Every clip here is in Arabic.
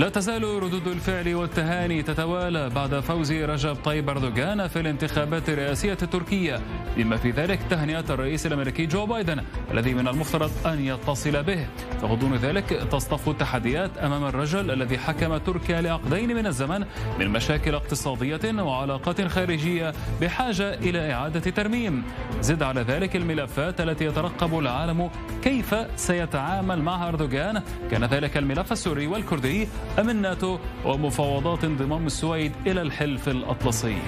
لا تزال ردود الفعل والتهاني تتوالى بعد فوز رجب طيب أردوغان في الانتخابات الرئاسية التركية بما في ذلك تهنئة الرئيس الأمريكي جو بايدن الذي من المفترض أن يتصل به فغضون ذلك تصطف التحديات أمام الرجل الذي حكم تركيا لعقدين من الزمن من مشاكل اقتصادية وعلاقات خارجية بحاجة إلى إعادة ترميم زد على ذلك الملفات التي يترقب العالم كيف سيتعامل معها أردوغان كان ذلك الملف السوري والكردي أمن ناتو ومفاوضات انضمام السويد إلى الحلف الأطلسي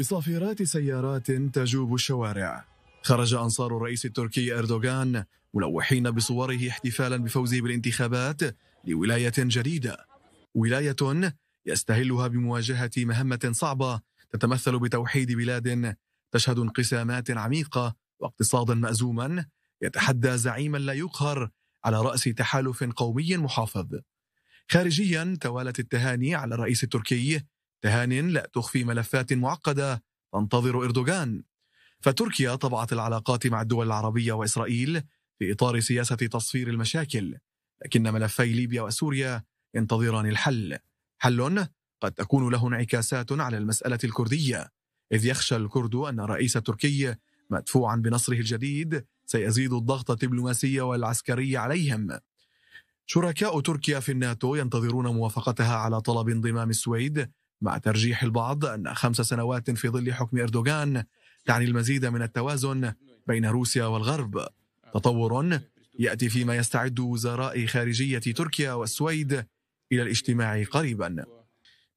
بصافرات سيارات تجوب الشوارع خرج أنصار الرئيس التركي أردوغان ملوحين بصوره احتفالا بفوزه بالانتخابات لولاية جديدة ولاية يستهلها بمواجهة مهمة صعبة تتمثل بتوحيد بلاد تشهد انقسامات عميقة واقتصادا مأزوما يتحدى زعيما لا يقهر على رأس تحالف قومي محافظ خارجيا توالت التهاني على الرئيس التركي تهان لا تخفي ملفات معقدة تنتظر إردوغان فتركيا طبعت العلاقات مع الدول العربية وإسرائيل في إطار سياسة تصفير المشاكل لكن ملفي ليبيا وسوريا ينتظران الحل حل قد تكون له انعكاسات على المسألة الكردية إذ يخشى الكرد أن الرئيس التركي مدفوعا بنصره الجديد سيزيد الضغط الدبلوماسي والعسكري عليهم شركاء تركيا في الناتو ينتظرون موافقتها على طلب انضمام السويد مع ترجيح البعض أن خمس سنوات في ظل حكم إردوغان تعني المزيد من التوازن بين روسيا والغرب تطور يأتي فيما يستعد وزراء خارجية تركيا والسويد إلى الاجتماع قريبا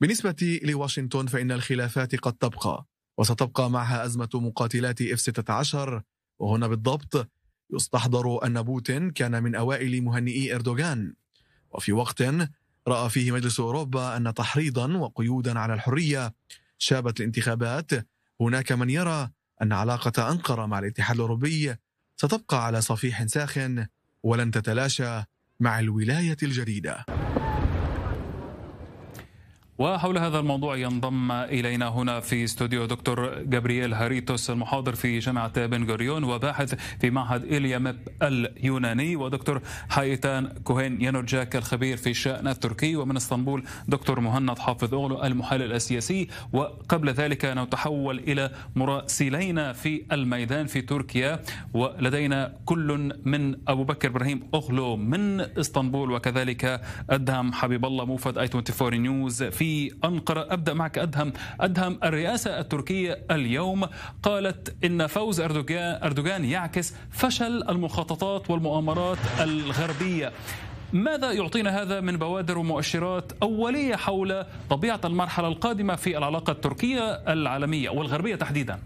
بالنسبة لواشنطن فإن الخلافات قد تبقى وستبقى معها أزمة مقاتلات F-16 وهنا بالضبط يستحضر أن بوتين كان من أوائل مهنئي إردوغان وفي وقت رأى فيه مجلس أوروبا أن تحريضا وقيودا على الحرية شابت الانتخابات هناك من يرى أن علاقة أنقرة مع الاتحاد الأوروبي ستبقى على صفيح ساخن ولن تتلاشى مع الولاية الجديدة وحول هذا الموضوع ينضم إلينا هنا في استوديو دكتور جابرييل هاريتوس المحاضر في جامعة بن غوريون وباحث في معهد إليامب اليوناني ودكتور حيتان كوهين يانورجاك الخبير في الشأن التركي ومن اسطنبول دكتور مهند حافظ أغلو المحلل السياسي وقبل ذلك نتحول إلى مراسلينا في الميدان في تركيا ولدينا كل من أبو بكر إبراهيم أغلو من اسطنبول وكذلك أدهم حبيب الله موفد اي 24 نيوز في في أنقرة أبدأ معك أدهم أدهم الرئاسة التركية اليوم قالت إن فوز أردوغان, أردوغان يعكس فشل المخططات والمؤامرات الغربية ماذا يعطينا هذا من بوادر ومؤشرات أولية حول طبيعة المرحلة القادمة في العلاقة التركية العالمية والغربية تحديداً؟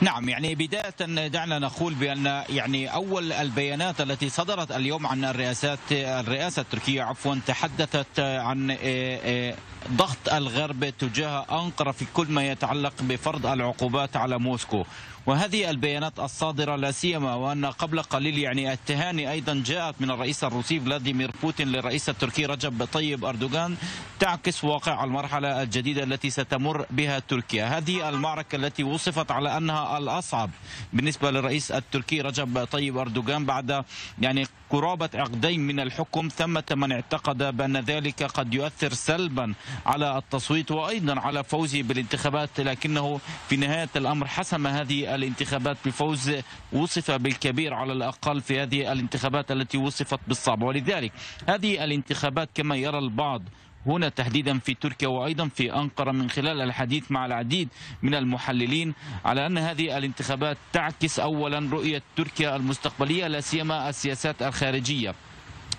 نعم يعني بداية دعنا نقول بأن يعني أول البيانات التي صدرت اليوم عن الرئاسات الرئاسة التركية عفوا تحدثت عن آه، آه، ضغط الغرب تجاه أنقرة في كل ما يتعلق بفرض العقوبات على موسكو وهذه البيانات الصادرة لا سيما وأن قبل قليل يعني التهاني أيضا جاءت من الرئيس الروسي فلاديمير بوتين للرئيس التركي رجب طيب أردوغان تعكس واقع المرحلة الجديدة التي ستمر بها تركيا هذه المعركة التي وصفت على أنها الأصعب بالنسبة للرئيس التركي رجب طيب أردوغان بعد يعني قرابة عقدين من الحكم ثمة من اعتقد بأن ذلك قد يؤثر سلبا على التصويت وأيضا على فوزه بالانتخابات لكنه في نهاية الأمر حسم هذه الانتخابات بفوز وصف بالكبير على الأقل في هذه الانتخابات التي وصفت بالصعبة ولذلك هذه الانتخابات كما يرى البعض هنا تحديدا في تركيا وايضا في انقره من خلال الحديث مع العديد من المحللين على ان هذه الانتخابات تعكس اولا رؤيه تركيا المستقبليه لا سيما السياسات الخارجيه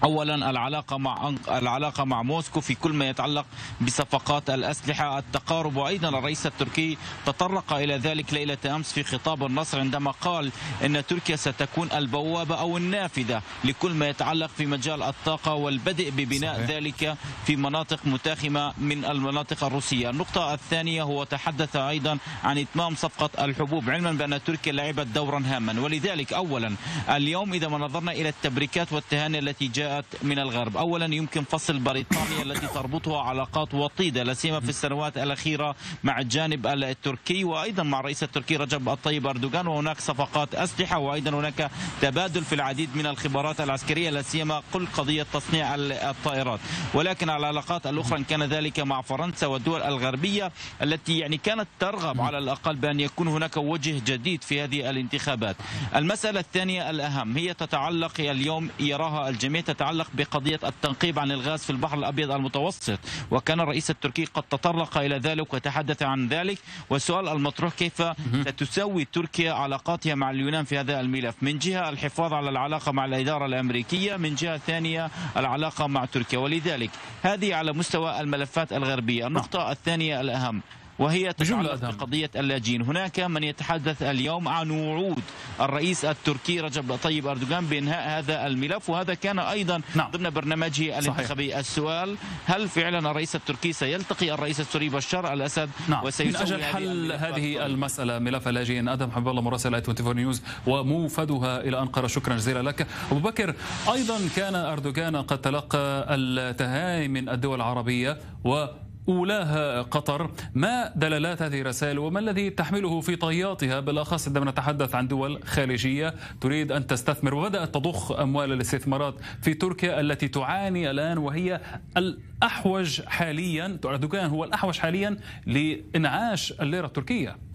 اولا العلاقه مع العلاقه مع موسكو في كل ما يتعلق بصفقات الاسلحه التقارب وايضا الرئيس التركي تطرق الى ذلك ليله امس في خطاب النصر عندما قال ان تركيا ستكون البوابه او النافذه لكل ما يتعلق في مجال الطاقه والبدء ببناء صحيح. ذلك في مناطق متاخمه من المناطق الروسيه النقطه الثانيه هو تحدث ايضا عن اتمام صفقه الحبوب علما بان تركيا لعبت دورا هاما ولذلك اولا اليوم اذا ما نظرنا الى التبريكات والتهاني التي جاء جاءت من الغرب أولا يمكن فصل بريطانيا التي تربطها علاقات وطيدة لا سيما في السنوات الأخيرة مع الجانب التركي وأيضا مع الرئيس التركي رجب الطيب أردوغان وهناك صفقات أسلحة وأيضا هناك تبادل في العديد من الخبرات العسكرية لا سيما كل قضية تصنيع الطائرات ولكن على العلاقات الأخرى إن كان ذلك مع فرنسا والدول الغربية التي يعني كانت ترغب على الأقل بأن يكون هناك وجه جديد في هذه الانتخابات المسألة الثانية الأهم هي تتعلق اليوم يراها الجميع يتعلق بقضية التنقيب عن الغاز في البحر الأبيض المتوسط وكان الرئيس التركي قد تطرق إلى ذلك وتحدث عن ذلك والسؤال المطروح كيف ستسوي تركيا علاقاتها مع اليونان في هذا الملف من جهة الحفاظ على العلاقة مع الإدارة الأمريكية من جهة ثانية العلاقة مع تركيا ولذلك هذه على مستوى الملفات الغربية النقطة الثانية الأهم وهي تتعلق بقضية اللاجئين هناك من يتحدث اليوم عن وعود الرئيس التركي رجب طيب أردوغان بإنهاء هذا الملف وهذا كان أيضا نعم. ضمن برنامجه الانتخابي صحيح. السؤال هل فعلا الرئيس التركي سيلتقي الرئيس السوري بشار الأسد نعم. وسيسوي من أجل حل هذه المسألة ملف اللاجئين أدم حبيب الله مراسل 24 نيوز وموفدها إلى أنقرة شكرا جزيلا لك أبو بكر أيضا كان أردوغان قد تلقى التهاني من الدول العربية و أولاها قطر ما دلالات هذه الرسائل وما الذي تحمله في طياتها بالأخص عندما نتحدث عن دول خارجية تريد أن تستثمر وبدأت تضخ أموال الاستثمارات في تركيا التي تعاني الآن وهي الأحوج حاليا هو الأحوج حاليا لإنعاش الليرة التركية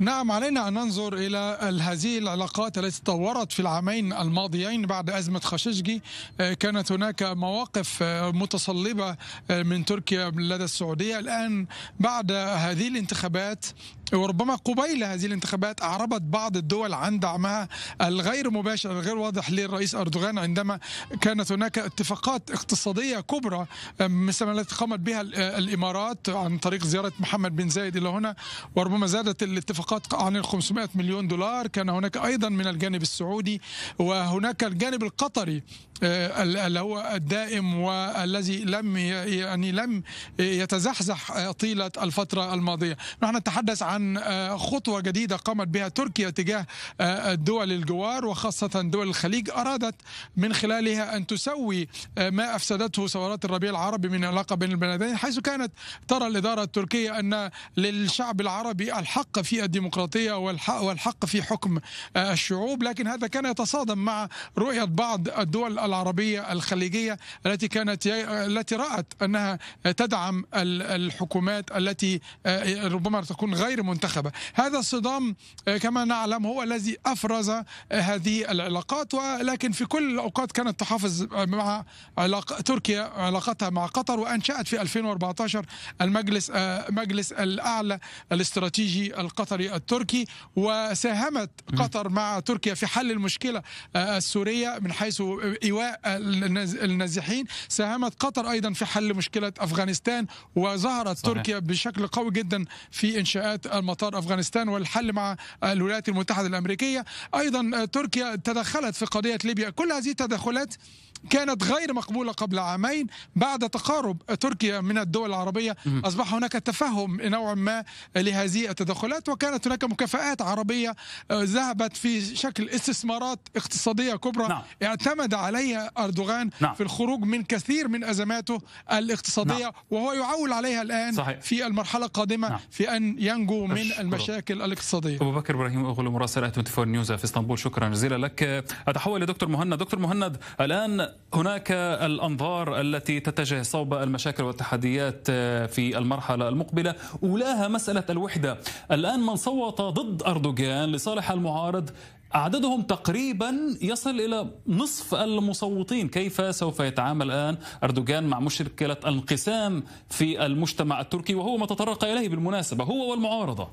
نعم علينا أن ننظر إلى هذه العلاقات التي تطورت في العامين الماضيين بعد أزمة خششجي آه، كانت هناك مواقف آه، متصلبة آه، من تركيا لدى السعودية الآن بعد هذه الانتخابات وربما قبيل هذه الانتخابات أعربت بعض الدول عن دعمها الغير مباشر الغير واضح للرئيس أردوغان عندما كانت هناك اتفاقات اقتصادية كبرى مثل ما التي قامت بها آه، الإمارات عن طريق زيارة محمد بن زايد إلى هنا وربما زادت الاتفاقات عن ال 500 مليون دولار كان هناك أيضا من الجانب السعودي وهناك الجانب القطري آه، اللي هو الدائم والذي لم يعني لم يتزحزح طيلة الفترة الماضية نحن نتحدث عن عن آه، خطوة جديدة قامت بها تركيا تجاه آه، الدول الجوار وخاصة دول الخليج أرادت من خلالها أن تسوي آه، ما أفسدته ثورات الربيع العربي من علاقة بين البلدين حيث كانت ترى الإدارة التركية أن للشعب العربي الحق في الديمقراطية والحق في حكم الشعوب لكن هذا كان يتصادم مع رؤية بعض الدول العربية الخليجية التي كانت التي رأت أنها تدعم الحكومات التي ربما تكون غير منتخبه هذا الصدام آه، كما نعلم هو الذي أفرز آه، هذه العلاقات ولكن في كل الأوقات كانت تحافظ آه، مع علاق تركيا علاقتها مع قطر وأنشأت في 2014 المجلس مجلس الأعلى الاستراتيجي القطري التركي وساهمت قطر مع تركيا في حل المشكلة السورية من حيث إيواء النازحين ساهمت قطر أيضا في حل مشكلة أفغانستان وظهرت صحيح. تركيا بشكل قوي جدا في إنشاءات المطار أفغانستان والحل مع الولايات المتحدة الأمريكية أيضا آه، تركيا تدخلت في قضية ليبيا كل هذه التدخلات كانت غير مقبولة قبل عامين بعد تقارب تركيا من الدول العربية أصبح هناك تفهم نوعا ما لهذه التدخلات وكانت هناك مكافآت عربية آه، ذهبت في شكل استثمارات اقتصادية كبرى نعم. اعتمد عليها أردوغان نعم. في الخروج من كثير من أزماته الاقتصادية نعم. وهو يعول عليها الآن صحيح. في المرحلة القادمة نعم. في أن ينجو من أشكره. المشاكل الاقتصادية أبو بكر إبراهيم أغلو مراسل 24 نيوز في اسطنبول شكرا جزيلا لك أتحول لدكتور مهند دكتور مهند الآن هناك الأنظار التي تتجه صوب المشاكل والتحديات آه، في المرحلة المقبلة أولاها مسألة الوحدة الآن من صوت ضد أردوغان لصالح المعارض عددهم تقريبا يصل إلى نصف المصوتين كيف سوف يتعامل الآن أردوغان مع مشكلة الانقسام في المجتمع التركي وهو ما تطرق إليه بالمناسبة هو والمعارضة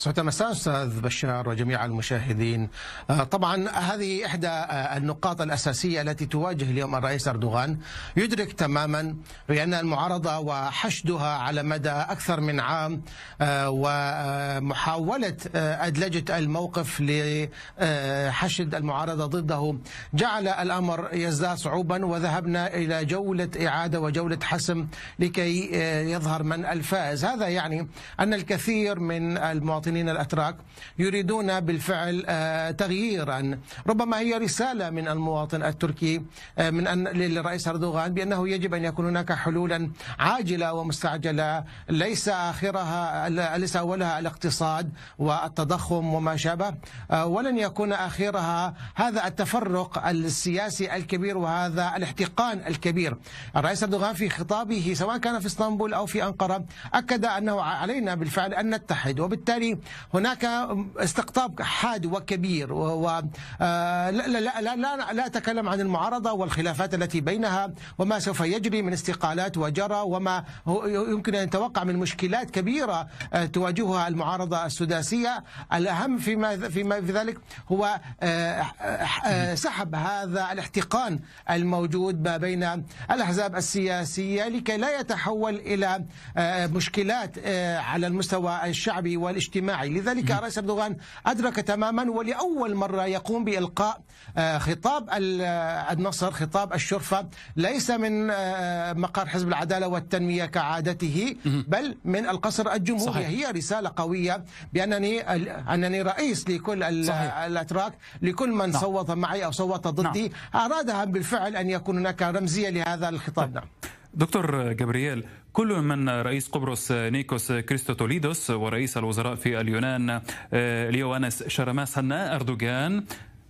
صحيح مساء استاذ بشار وجميع المشاهدين آه، طبعا هذه احدى آه، النقاط الاساسيه التي تواجه اليوم الرئيس اردوغان يدرك تماما بان المعارضه وحشدها على مدى اكثر من عام آه، ومحاوله ادلجه الموقف لحشد المعارضه ضده جعل الامر يزداد صعوبا وذهبنا الى جوله اعاده وجوله حسم لكي يظهر من الفائز هذا يعني ان الكثير من المواطنين المواطنين الأتراك يريدون بالفعل آه، تغييرا ربما هي رسالة من المواطن التركي آه، من أن للرئيس أردوغان بأنه يجب أن يكون هناك حلولا عاجلة ومستعجلة ليس آخرها ليس أولها الاقتصاد والتضخم وما شابه آه، ولن يكون آخرها هذا التفرق السياسي الكبير وهذا الاحتقان الكبير الرئيس أردوغان في خطابه سواء كان في اسطنبول أو في أنقرة أكد أنه علينا بالفعل أن نتحد وبالتالي هناك استقطاب حاد وكبير و آه، لا لا لا, لا, لا أتكلم عن المعارضة والخلافات التي بينها وما سوف يجري من استقالات وجرى وما يمكن أن يتوقع من مشكلات كبيرة آه، تواجهها المعارضة السداسية الأهم فيما فيما في ذلك هو آه، سحب هذا الاحتقان الموجود ما بين الأحزاب السياسية لكي لا يتحول إلى مشكلات على المستوى الشعبي والاجتماعي الاجتماعي لذلك الرئيس أردوغان أدرك تماما ولأول مرة يقوم بإلقاء آه، خطاب آه، النصر خطاب الشرفة ليس من آه، مقر حزب العدالة والتنمية كعادته بل من القصر الجمهوري صحيح. هي رسالة قوية بأنني أنني رئيس لكل صحيح. الأتراك لكل من نعم. صوت معي أو صوت ضدي نعم. أرادها بالفعل أن يكون هناك رمزية لهذا الخطاب طيب. نعم. دكتور جبريل كل من رئيس قبرص نيكوس كريستوتوليدوس ورئيس الوزراء في اليونان آه، ليوانس شرماس هنا أردوغان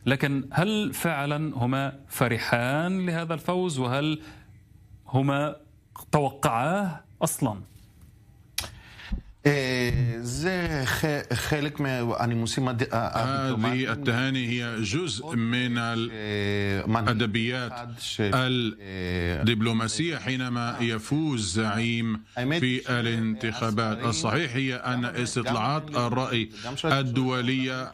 لكن هل فعلا هما فرحان لهذا الفوز وهل هما توقعاه أصلاً هذه التهاني هي جزء من الأدبيات الدبلوماسية حينما آه. يفوز زعيم في الانتخابات الصحيح هي أن استطلاعات الرأي الدولية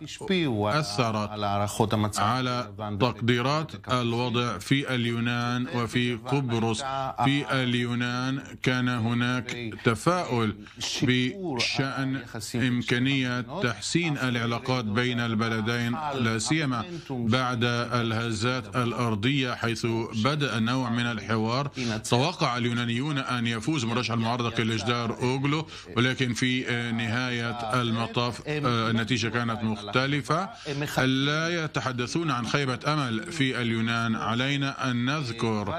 أثرت على تقديرات الوضع في اليونان وفي قبرص في اليونان كان هناك تفاؤل شأن إمكانية تحسين العلاقات بين البلدين لا سيما بعد الهزات الأرضية حيث بدأ نوع من الحوار توقع اليونانيون أن يفوز مرشح المعارضة كالجدار أوغلو ولكن في نهاية المطاف آه، النتيجة كانت مختلفة لا يتحدثون عن خيبة أمل في اليونان علينا أن نذكر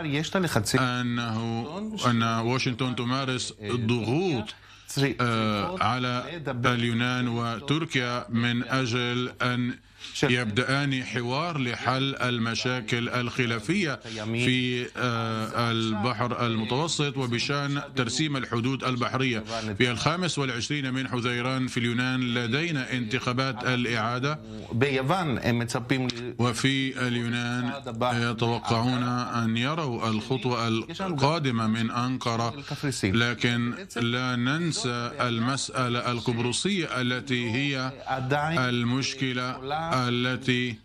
أنه أن واشنطن تمارس ضغوط آه، على اليونان وتركيا من أجل أن يبدأان حوار لحل المشاكل الخلافية في آه، البحر المتوسط وبشأن ترسيم الحدود البحرية في الخامس والعشرين من حزيران في اليونان لدينا انتخابات الإعادة وفي اليونان يتوقعون أن يروا الخطوة القادمة من أنقرة لكن لا ننسى المسألة القبرصية التي هي المشكلة التي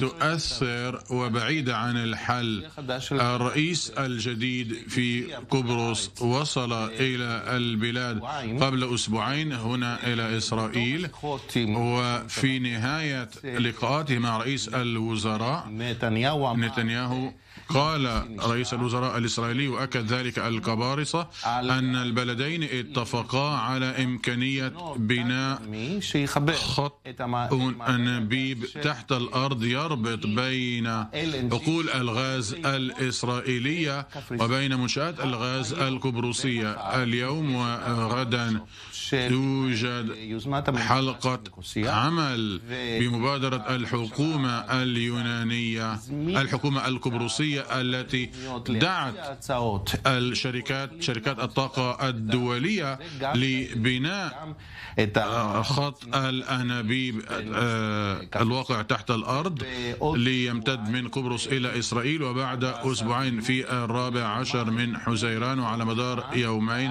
تؤثر وبعيدة عن الحل الرئيس الجديد في قبرص وصل إلى البلاد قبل أسبوعين هنا إلى إسرائيل وفي نهاية لقاءاته مع رئيس الوزراء نتنياهو قال رئيس الوزراء الإسرائيلي وأكد ذلك الكبارصة أن البلدين اتفقا على إمكانية بناء خط أنابيب الحليب تحت الأرض يربط بين حقول الغاز الإسرائيلية وبين منشآت الغاز القبرصية اليوم وغدا توجد حلقة عمل بمبادرة الحكومة اليونانية الحكومة القبرصية التي دعت الشركات شركات الطاقة الدولية لبناء خط الأنابيب الواقع تحت الأرض ليمتد من قبرص إلى إسرائيل وبعد أسبوعين في الرابع عشر من حزيران وعلى مدار يومين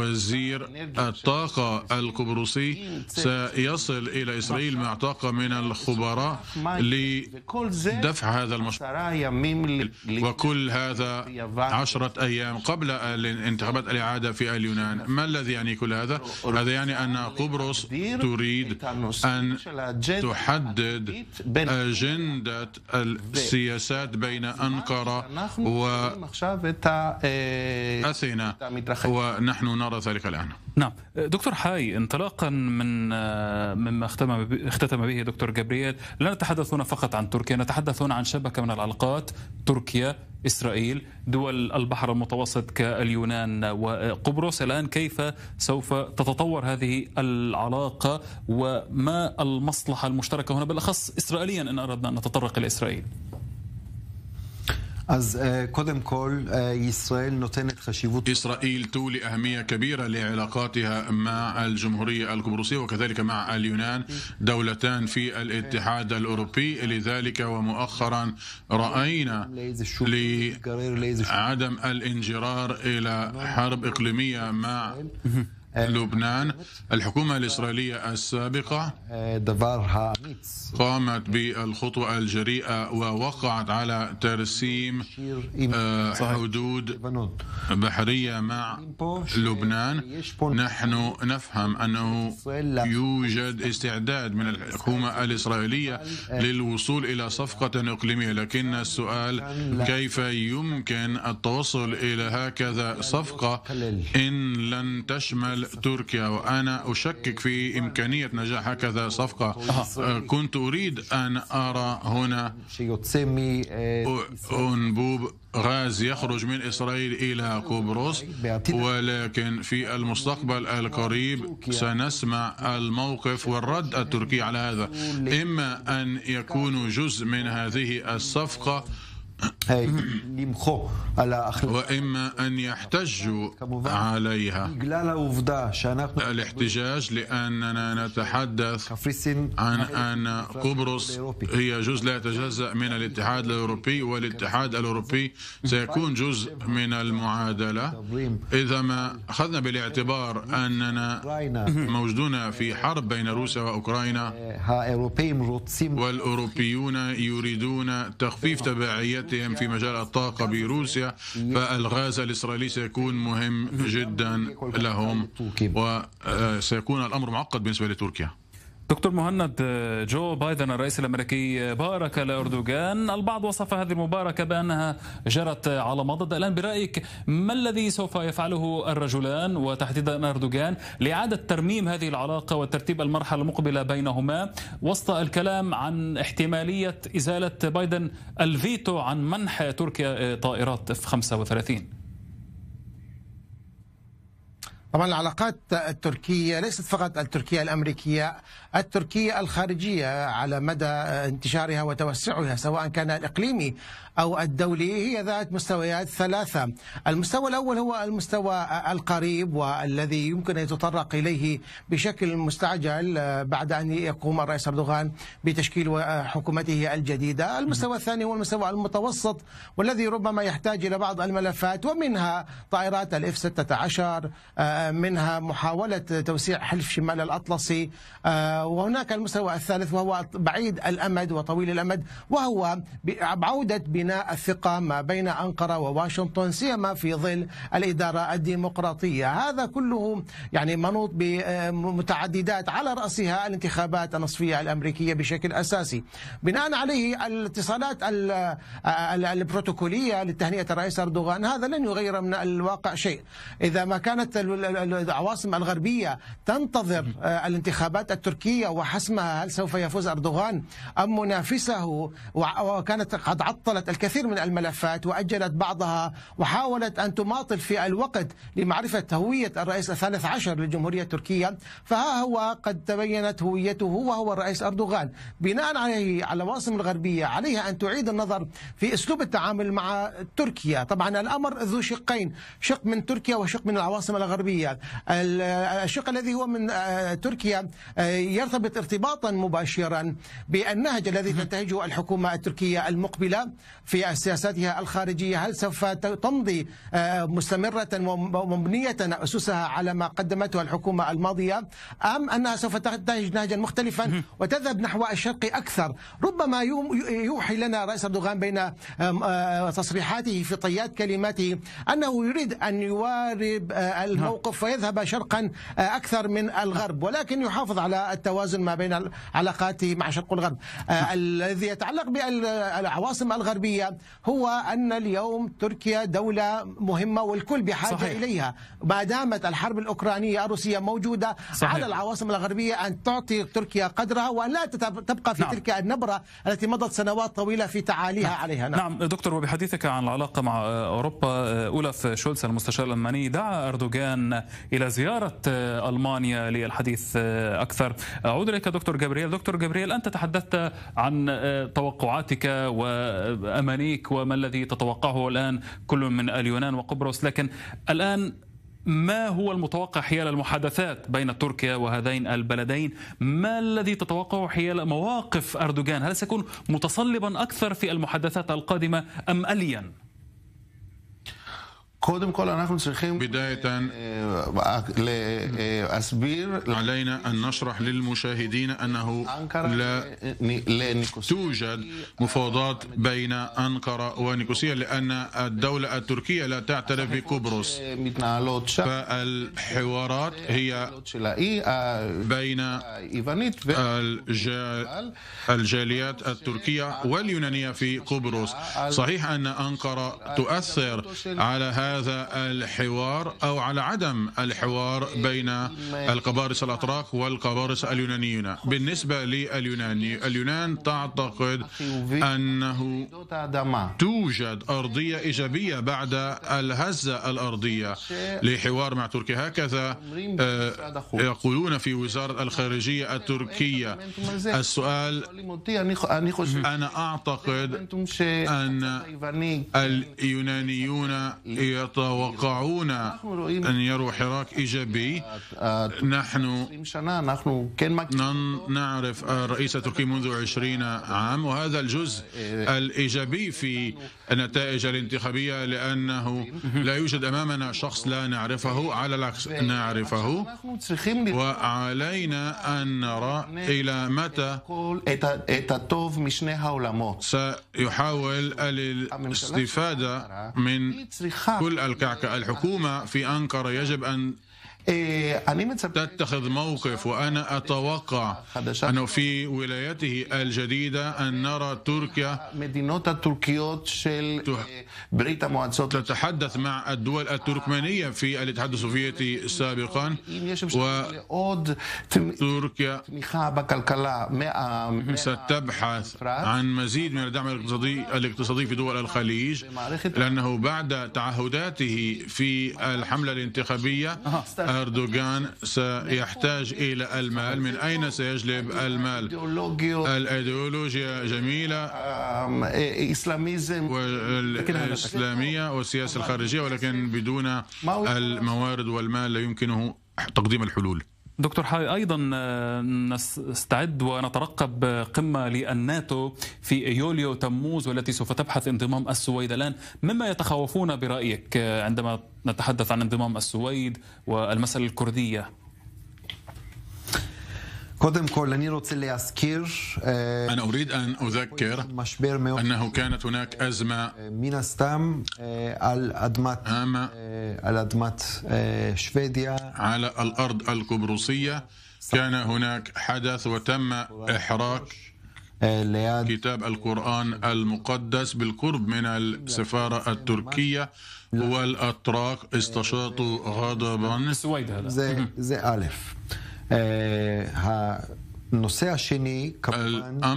وزير الطاقة القبرصي سيصل إلى إسرائيل مع طاقة من الخبراء لدفع هذا المشروع وكل هذا عشرة أيام قبل الانتخابات الإعادة في اليونان ما الذي يعني كل هذا؟ هذا يعني أن قبرص تريد أن تحدد أجندة السياسات بين أنقرة وأثينا ونحن نرى ذلك الآن نعم دكتور حاي انطلاقا من آه، مما اختتم به دكتور جبريل لا نتحدث هنا فقط عن تركيا نتحدث هنا عن شبكة من العلاقات تركيا إسرائيل دول البحر المتوسط كاليونان وقبرص الآن كيف سوف تتطور هذه العلاقة وما المصلحة المشتركة هنا بالأخص إسرائيليا إن أردنا أن نتطرق إلى إسرائيل إسرائيل تولي أهمية كبيرة لعلاقاتها مع الجمهورية القبرصية وكذلك مع اليونان دولتان في الاتحاد الأوروبي لذلك ومؤخرا رأينا لعدم الانجرار إلى حرب إقليمية مع لبنان الحكومة الإسرائيلية السابقة قامت بالخطوة الجريئة ووقعت على ترسيم آه، حدود بحرية مع لبنان نحن نفهم أنه يوجد استعداد من الحكومة الإسرائيلية للوصول إلى صفقة إقليمية لكن السؤال كيف يمكن التوصل إلى هكذا صفقة إن لن تشمل تركيا وأنا أشكك في إمكانية نجاح هكذا صفقة آه، كنت أريد أن أرى هنا أنبوب غاز يخرج من إسرائيل إلى قبرص ولكن في المستقبل القريب سنسمع الموقف والرد التركي على هذا إما أن يكونوا جزء من هذه الصفقة وإما أن يحتجوا عليها الاحتجاج لأننا نتحدث عن أن قبرص هي جزء لا يتجزأ من الاتحاد الأوروبي والاتحاد الأوروبي سيكون جزء من المعادلة إذا ما أخذنا بالاعتبار أننا موجودون في حرب بين روسيا وأوكرانيا والأوروبيون يريدون تخفيف تبعية تجربتهم في مجال الطاقة بروسيا فالغاز الإسرائيلي سيكون مهم جدا لهم وسيكون الأمر معقد بالنسبة لتركيا دكتور مهند آه، جو بايدن الرئيس الامريكي آه، بارك لاردوغان، البعض وصف هذه المباركه بانها جرت آه، على مضض الان برايك ما الذي سوف يفعله الرجلان وتحديدا اردوغان لاعاده ترميم هذه العلاقه وترتيب المرحله المقبله بينهما وسط الكلام عن احتماليه ازاله بايدن الفيتو عن منح تركيا طائرات اف 35؟ طبعا العلاقات التركية ليست فقط التركية الأمريكية التركية الخارجية على مدى انتشارها وتوسعها سواء كان الإقليمي أو الدولي هي ذات مستويات ثلاثة المستوى الأول هو المستوى القريب والذي يمكن أن يتطرق إليه بشكل مستعجل آه، بعد أن يقوم الرئيس أردوغان بتشكيل آه، حكومته الجديدة المستوى الثاني هو المستوى المتوسط والذي ربما يحتاج إلى بعض الملفات ومنها طائرات الاف 16 آه، منها محاولة توسيع حلف شمال الأطلسي وهناك المستوى الثالث وهو بعيد الأمد وطويل الأمد وهو بعودة عودة بناء الثقة ما بين أنقرة وواشنطن سيما في ظل الإدارة الديمقراطية هذا كله يعني منوط بمتعددات على رأسها الانتخابات النصفية الأمريكية بشكل أساسي بناء عليه الاتصالات البروتوكولية لتهنئة الرئيس أردوغان هذا لن يغير من الواقع شيء إذا ما كانت العواصم الغربية تنتظر آه، الانتخابات التركية وحسمها هل سوف يفوز أردوغان أم منافسه وكانت قد عطلت الكثير من الملفات وأجلت بعضها وحاولت أن تماطل في الوقت لمعرفة هوية الرئيس الثالث عشر للجمهورية التركية فها هو قد تبينت هويته وهو الرئيس أردوغان بناء عليه على العواصم الغربية عليها أن تعيد النظر في أسلوب التعامل مع تركيا طبعا الأمر ذو شقين شق من تركيا وشق من العواصم الغربية الشق الذي هو من آه، تركيا آه، يرتبط ارتباطا مباشرا بالنهج الذي تنتهجه الحكومة التركية المقبلة في سياساتها الخارجية هل سوف تمضي آه، مستمرة ومبنية أسسها على ما قدمته الحكومة الماضية أم أنها سوف تنتهج نهجا مختلفا وتذهب نحو الشرق أكثر ربما يوحي لنا رئيس أردوغان بين آه، تصريحاته في طيات كلماته أنه يريد أن يوارب آه، الموقف نعم. ويذهب شرقا أكثر من الغرب نعم. ولكن يحافظ على التوازن ما بين علاقاته مع شرق الغرب نعم. الذي يتعلق بالعواصم الغربية السورية هو أن اليوم تركيا دولة مهمة والكل بحاجة صحيح. إليها ما دامت الحرب الأوكرانية الروسية موجودة صحيح. على العواصم الغربية أن تعطي تركيا قدرها وأن لا تبقى في نعم. تلك النبرة التي مضت سنوات طويلة في تعاليها نعم. عليها نعم. نعم دكتور وبحديثك عن العلاقة مع أوروبا أولف شولز المستشار الألماني دعا أردوغان إلى زيارة ألمانيا للحديث أكثر أعود إليك دكتور جبريل دكتور جبريل أنت تحدثت عن توقعاتك و أمانيك وما الذي تتوقعه الآن كل من اليونان وقبرص لكن الآن ما هو المتوقع حيال المحادثات بين تركيا وهذين البلدين ما الذي تتوقعه حيال مواقف أردوغان هل سيكون متصلبا أكثر في المحادثات القادمة أم ألين؟ קודם כל אנחנו צריכים להסביר علينا أن نشرح للمشاهدين أنه لا توجد مفاوضات بين أنقرة ونيقوسية لأن الدولة التركية لا تعترف بقبرص فالحوارات هي بين الجاليات التركية واليونانية في قبرص صحيح أن أنقرة تؤثر على هذا هذا الحوار أو على عدم الحوار بين القبارس الأتراك والقبارس اليونانيون بالنسبة لليوناني اليونان تعتقد أنه توجد أرضية إيجابية بعد الهزة الأرضية لحوار مع تركيا هكذا آه، يقولون في وزارة الخارجية التركية السؤال أنا أعتقد أن اليونانيون يتوقعون أن يروا حراك إيجابي نحن نعرف الرئيس التركي منذ عشرين عام وهذا الجزء إيه. الإيجابي في النتائج الانتخابية لأنه لا يوجد أمامنا شخص لا نعرفه على العكس نعرفه وعلينا أن نرى إلى متى سيحاول الاستفادة من كل الكعكة الحكومة في أنقرة يجب أن إيه، تتخذ موقف وأنا أتوقع أنه في ولايته الجديدة أن نرى تركيا إيه، تتحدث مع الدول التركمانية في الاتحاد السوفيتي سابقا وتركيا ستبحث عن مزيد من الدعم الاقتصادي الاقتصادي في دول الخليج لأنه بعد تعهداته في الحملة الانتخابية آه، أردوغان سيحتاج إلى المال من أين سيجلب المال الأيديولوجيا جميلة والإسلامية والسياسة الخارجية ولكن بدون الموارد والمال لا يمكنه تقديم الحلول دكتور حاي ايضا آه، نستعد ونترقب آه، قمه للناتو في يوليو تموز والتي سوف تبحث انضمام السويد الان مما يتخوفون برايك آه، عندما نتحدث عن انضمام السويد والمساله الكرديه קודם כל, אני רוצה להזכיר... أنا أريد أن أذكر أنه كانت هناك أزمة من استام על אדמת, על على الأرض القبرصية كان هناك حدث وتم إحراق آه، كتاب القرآن المقدس بالقرب من السفارة التركية والأتراك استشاطوا غضبا السويد هذا زي ألف אה, הנושא השני, כמובן, אה,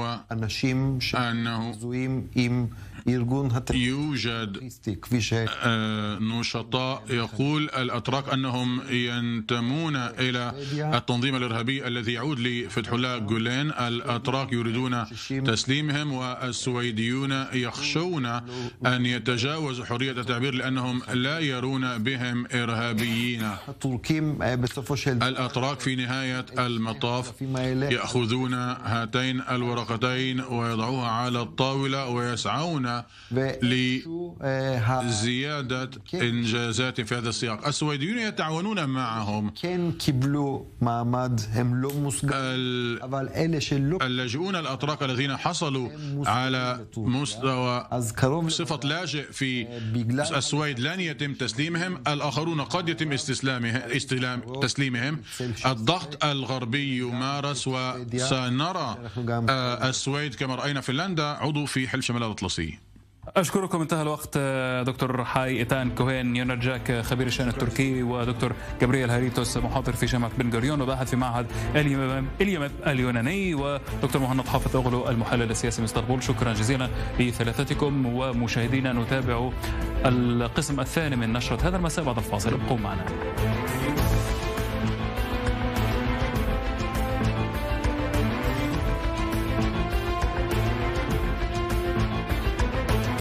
אה, אנשים שמזוהים עם... يوجد آه، نشطاء يقول الأتراك أنهم ينتمون إلى التنظيم الإرهابي الذي يعود لفتح الله جولين الأتراك يريدون تسليمهم والسويديون يخشون أن يتجاوزوا حرية التعبير لأنهم لا يرون بهم إرهابيين آه، الأتراك في نهاية المطاف يأخذون هاتين الورقتين ويضعوها على الطاولة ويسعون لزيادة آه، إنجازات في هذا السياق السويديون يتعاونون معهم اللاجئون الأتراك الذين حصلوا على مستوى صفة لاجئ في آه، السويد لن يتم تسليمهم الآخرون قد يتم استسلامهم استلام تسليمهم الضغط الغربي يمارس وسنرى آه، السويد كما رأينا فنلندا عضو في حلف شمال الأطلسي اشكركم انتهى الوقت دكتور حاي ايتان كوهين يونرجاك خبير الشان التركي ودكتور جابرييل هاريتوس محاضر في جامعه بن غوريون وباحث في معهد اليمن اليوناني ودكتور مهند حافظ اوغلو المحلل السياسي من اسطنبول شكرا جزيلا لثلاثتكم ومشاهدينا نتابع القسم الثاني من نشره هذا المساء بعد الفاصل ابقوا معنا